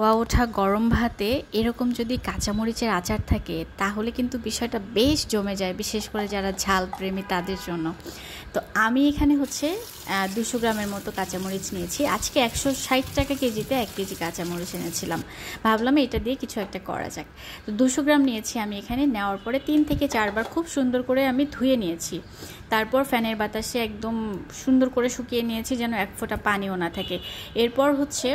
ওয়া ওঠা গরম ভাতে এরকম যদি কাঁচামরিচের আচার থাকে তাহলে কিন্তু বিষয়টা বেশ জমে যায় বিশেষ করে যারা ঝাল প্রেমী তাদের জন্য তো আমি এখানে হচ্ছে দুশো গ্রামের মতো কাঁচামরিচ নিয়েছি আজকে একশো ষাট টাকা কেজিতে এক কেজি কাঁচামরিচ এনেছিলাম ভাবলাম এটা দিয়ে কিছু একটা করা যাক তো দুশো গ্রাম নিয়েছি আমি এখানে নেওয়ার পরে তিন থেকে চারবার খুব সুন্দর করে আমি ধুয়ে নিয়েছি তারপর ফ্যানের বাতাসে একদম সুন্দর করে শুকিয়ে নিয়েছি যেন এক ফোঁটা পানিও না থাকে এরপর হচ্ছে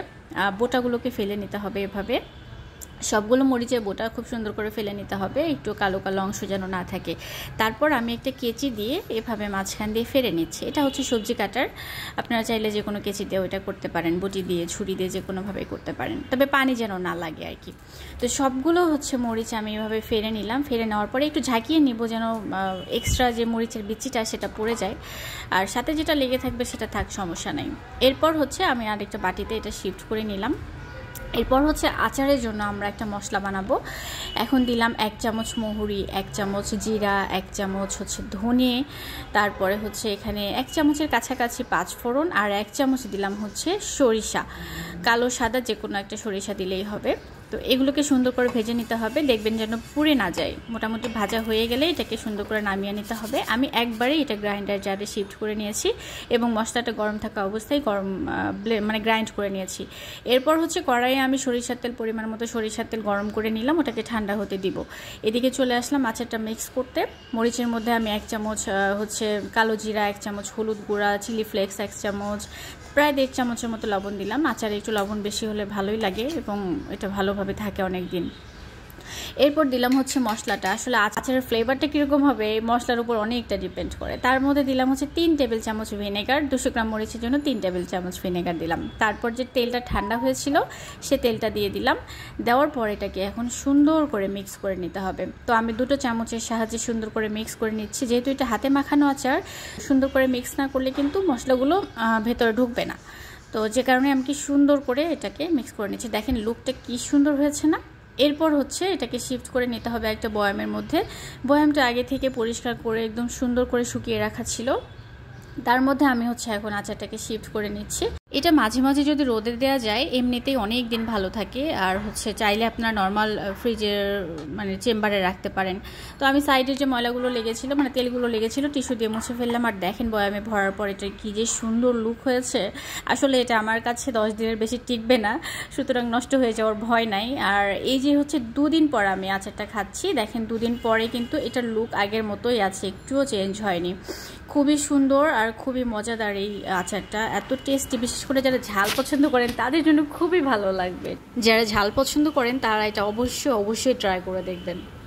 বোটাগুলোকে ফেলে নিতে হবে এভাবে সবগুলো মরিচের বোটা খুব সুন্দর করে ফেলে নিতে হবে একটু কালো কালো অংশ যেন না থাকে তারপর আমি একটা কেচি দিয়ে এভাবে মাঝখান দিয়ে ফেরে নিচ্ছি এটা হচ্ছে সবজি কাটার আপনারা চাইলে যে কোনো কেচি দিয়ে ওইটা করতে পারেন বটি দিয়ে ছুরি দিয়ে যে কোনোভাবে করতে পারেন তবে পানি যেন না লাগে আর কি তো সবগুলো হচ্ছে মরিচ আমি এভাবে ফেরে নিলাম ফেরে নেওয়ার পরে একটু ঝাঁকিয়ে নিব যেন এক্সট্রা যে মরিচের বিচিটা সেটা পড়ে যায় আর সাথে যেটা লেগে থাকবে সেটা থাক সমস্যা নেই এরপর হচ্ছে আমি আরেকটা বাটিতে এটা শিফট করে নিলাম এরপর হচ্ছে আচারের জন্য আমরা একটা মশলা বানাবো এখন দিলাম এক চামচ মহুরি এক চামচ জিরা এক চামচ হচ্ছে ধনে তারপরে হচ্ছে এখানে এক চামচের কাছাকাছি পাঁচ ফোড়ন আর এক চামচ দিলাম হচ্ছে সরিষা কালো সাদা যে কোনো একটা সরিষা দিলেই হবে তো এগুলোকে সুন্দর করে ভেজে নিতে হবে দেখবেন যেন পুড়ে না যায় মোটামুটি ভাজা হয়ে গেলে এটাকে সুন্দর করে নামিয়ে নিতে হবে আমি একবারে এটা গ্রাইন্ডার জারে শিফট করে নিয়েছি এবং মশলাটা গরম থাকা অবস্থায় গরম মানে গ্রাইন্ড করে নিয়েছি এরপর হচ্ছে কড়াইয়ে আমি সরিষার তেল পরিমাণ মতো সরিষার তেল গরম করে নিলাম ওটাকে ঠান্ডা হতে দিব এদিকে চলে আসলাম মাছেরটা মিক্স করতে মরিচের মধ্যে আমি এক চামচ হচ্ছে কালো জিরা এক চামচ হলুদ গুঁড়া চিলি ফ্লেক্স এক চামচ প্রায় দেড় চামচের মতো লবণ দিলাম আচারে একটু লবণ বেশি হলে ভালোই লাগে এবং এটা ভালো ভালোভাবে থাকে অনেক দিন এরপর দিলাম হচ্ছে মশলাটা আসলে আচারের ফ্লেভারটা কীরকম হবে এই মশলার উপর অনেকটা ডিপেন্ড করে তার মধ্যে দিলাম হচ্ছে তিন টেবিল চামচ ভিনেগার দুশো গ্রাম মরিচের জন্য তিন টেবিল চামচ ভিনেগার দিলাম তারপর যে তেলটা ঠান্ডা হয়েছিল সে তেলটা দিয়ে দিলাম দেওয়ার পর এটাকে এখন সুন্দর করে মিক্স করে নিতে হবে তো আমি দুটো চামচের সাহায্যে সুন্দর করে মিক্স করে নিচ্ছি যেহেতু এটা হাতে মাখানো আচার সুন্দর করে মিক্স না করলে কিন্তু মশলাগুলো ভেতরে ঢুকবে না তো যে কারণে আমি কি সুন্দর করে এটাকে মিক্স করে নিচ্ছি দেখেন লুকটা কি সুন্দর হয়েছে না এরপর হচ্ছে এটাকে শিফট করে নিতে হবে একটা বয়ামের মধ্যে বয়ামটা আগে থেকে পরিষ্কার করে একদম সুন্দর করে শুকিয়ে রাখা ছিল তার মধ্যে আমি হচ্ছে এখন আচারটাকে শিফট করে নিচ্ছি এটা মাঝে মাঝে যদি রোদে দেওয়া যায় এমনিতেই অনেক দিন ভালো থাকে আর হচ্ছে চাইলে আপনার নর্মাল ফ্রিজের মানে চেম্বারে রাখতে পারেন তো আমি সাইডের যে ময়লাগুলো লেগেছিলো মানে তেলগুলো লেগেছিলো টিস্যু দিয়ে মুছে ফেললাম আর দেখেন বয়ামে ভরার পর এটা কী যে সুন্দর লুক হয়েছে আসলে এটা আমার কাছে দশ দিনের বেশি টিকবে না সুতরাং নষ্ট হয়ে যাওয়ার ভয় নাই আর এই যে হচ্ছে দুদিন পর আমি আচারটা খাচ্ছি দেখেন দুদিন পরে কিন্তু এটার লুক আগের মতোই আছে একটুও চেঞ্জ হয়নি খুবই সুন্দর আর খুবই মজাদার এই আচারটা এত টেস্টি বিশেষ করে যারা ঝাল পছন্দ করেন তাদের জন্য খুবই ভালো লাগবে যারা ঝাল পছন্দ করেন তারা এটা অবশ্যই অবশ্যই ট্রাই করে দেখবেন